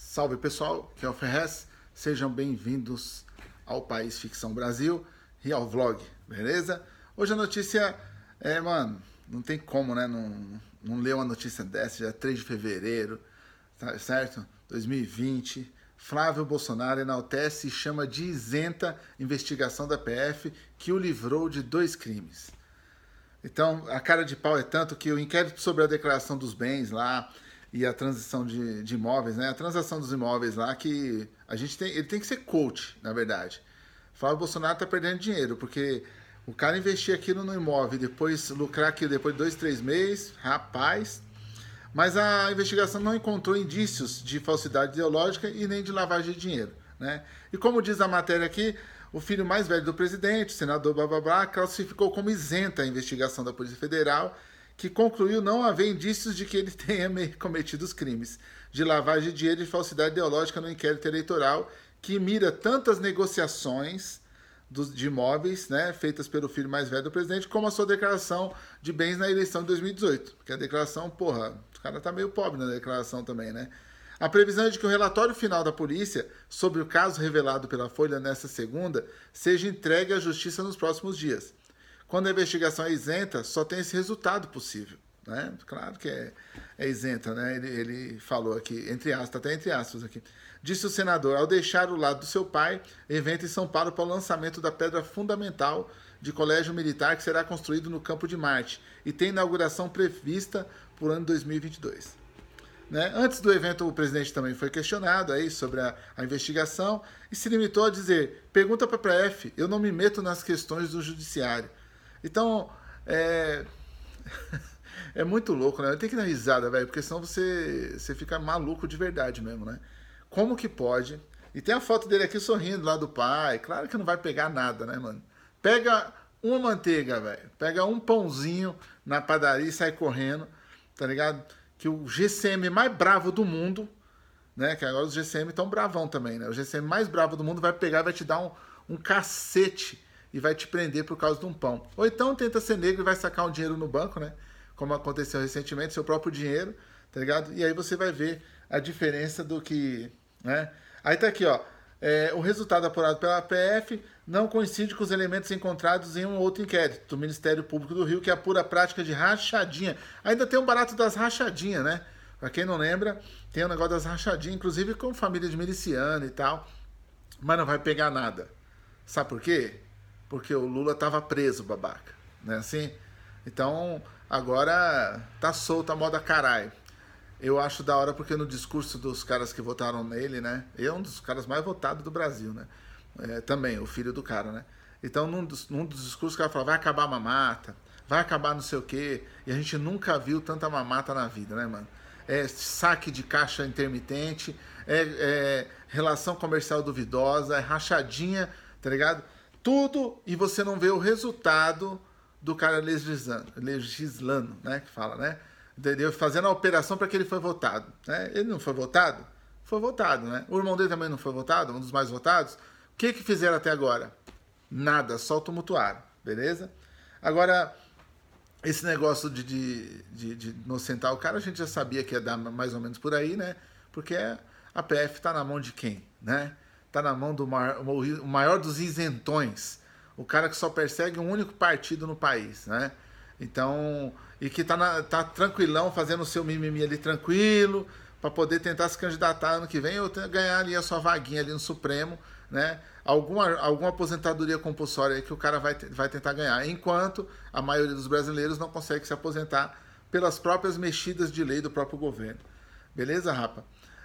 Salve pessoal, que é o Ferrez, sejam bem-vindos ao País Ficção Brasil e ao vlog, beleza? Hoje a notícia é, mano, não tem como, né, não, não ler uma notícia dessa, já é 3 de fevereiro, tá certo? 2020, Flávio Bolsonaro enaltece e chama de isenta investigação da PF que o livrou de dois crimes. Então, a cara de pau é tanto que o inquérito sobre a declaração dos bens lá, e a transição de, de imóveis, né? A transação dos imóveis lá que a gente tem, ele tem que ser coach, na verdade. Fala, o Bolsonaro tá perdendo dinheiro, porque o cara investir aquilo no imóvel e depois lucrar aquilo depois de dois, três meses, rapaz. Mas a investigação não encontrou indícios de falsidade ideológica e nem de lavagem de dinheiro, né? E como diz a matéria aqui, o filho mais velho do presidente, o senador blá blá blá, classificou como isenta a investigação da Polícia Federal que concluiu não haver indícios de que ele tenha cometido os crimes de lavagem de dinheiro e falsidade ideológica no inquérito eleitoral que mira tantas negociações de imóveis né, feitas pelo filho mais velho do presidente, como a sua declaração de bens na eleição de 2018. Porque a declaração, porra, o cara tá meio pobre na declaração também, né? A previsão é de que o relatório final da polícia sobre o caso revelado pela Folha nesta segunda seja entregue à justiça nos próximos dias. Quando a investigação é isenta, só tem esse resultado possível. Né? Claro que é, é isenta, né? Ele, ele, falou aqui, entre aspas, tá até entre aspas aqui. Disse o senador, ao deixar o lado do seu pai, evento em São Paulo para o lançamento da pedra fundamental de colégio militar que será construído no Campo de Marte e tem inauguração prevista para o ano 2022. Né? Antes do evento, o presidente também foi questionado aí sobre a, a investigação e se limitou a dizer: pergunta para a PF, eu não me meto nas questões do judiciário. Então, é. é muito louco, né? Tem que dar risada, velho, porque senão você, você fica maluco de verdade mesmo, né? Como que pode? E tem a foto dele aqui sorrindo lá do pai. Claro que não vai pegar nada, né, mano? Pega uma manteiga, velho. Pega um pãozinho na padaria e sai correndo, tá ligado? Que o GCM mais bravo do mundo, né? Que agora os GCM estão bravão também, né? O GCM mais bravo do mundo vai pegar e vai te dar um, um cacete e vai te prender por causa de um pão. Ou então tenta ser negro e vai sacar um dinheiro no banco, né? Como aconteceu recentemente, seu próprio dinheiro, tá ligado? E aí você vai ver a diferença do que, né? Aí tá aqui, ó. É, o resultado apurado pela PF não coincide com os elementos encontrados em um outro inquérito do Ministério Público do Rio, que apura é a prática de rachadinha. Ainda tem um barato das rachadinhas, né? Pra quem não lembra, tem o um negócio das rachadinhas, inclusive com família de miliciano e tal. Mas não vai pegar nada. Sabe por quê? porque o Lula estava preso, babaca, né? Assim, então agora tá solta a moda caralho. Eu acho da hora porque no discurso dos caras que votaram nele, né? Ele é um dos caras mais votados do Brasil, né? É, também, o filho do cara, né? Então, num dos, num dos discursos, o cara fala, vai acabar a mamata, vai acabar não sei o quê. E a gente nunca viu tanta mamata na vida, né, mano? É saque de caixa intermitente, é, é relação comercial duvidosa, é rachadinha, tá ligado? tudo e você não vê o resultado do cara legislando, legislando né? Que fala, né? Entendeu? Fazendo a operação para que ele foi votado. Né? Ele não foi votado? Foi votado, né? O irmão dele também não foi votado, um dos mais votados. O que, que fizeram até agora? Nada, só tumultuaram, beleza? Agora, esse negócio de, de, de, de inocentar o cara, a gente já sabia que ia dar mais ou menos por aí, né? Porque a PF está na mão de quem, né? tá na mão do maior, o maior dos isentões, o cara que só persegue um único partido no país, né? Então, e que tá, na, tá tranquilão fazendo o seu mimimi ali tranquilo, para poder tentar se candidatar ano que vem ou ganhar ali a sua vaguinha ali no Supremo, né? Alguma, alguma aposentadoria compulsória que o cara vai, vai tentar ganhar, enquanto a maioria dos brasileiros não consegue se aposentar pelas próprias mexidas de lei do próprio governo. Beleza, rapa?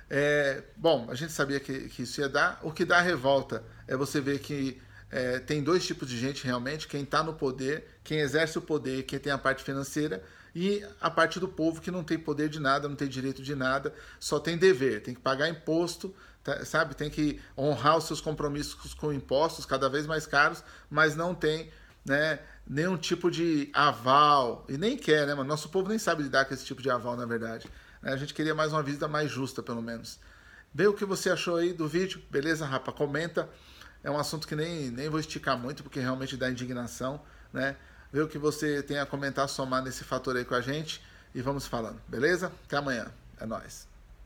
É, bom, a gente sabia que, que, isso ia dar. O que dá revolta é você ver que é, tem dois tipos de gente realmente: quem está no poder, quem exerce o poder, quem tem a parte financeira, e a parte do povo que não tem poder de nada, não tem direito de nada, só tem dever, tem que pagar imposto, tá, sabe? Tem que honrar os seus compromissos com impostos cada vez mais caros, mas não tem né, nenhum tipo de aval, e nem quer, né, mano? Nosso povo nem sabe lidar com esse tipo de aval, na verdade. Né? A gente queria mais uma visita mais justa, pelo menos. Vê o que você achou aí do vídeo, beleza, rapa? Comenta. É um assunto que nem, nem vou esticar muito, porque realmente dá indignação, né? Vê o que você tem a comentar, somar nesse fator aí com a gente e vamos falando, beleza? Até amanhã. É nóis.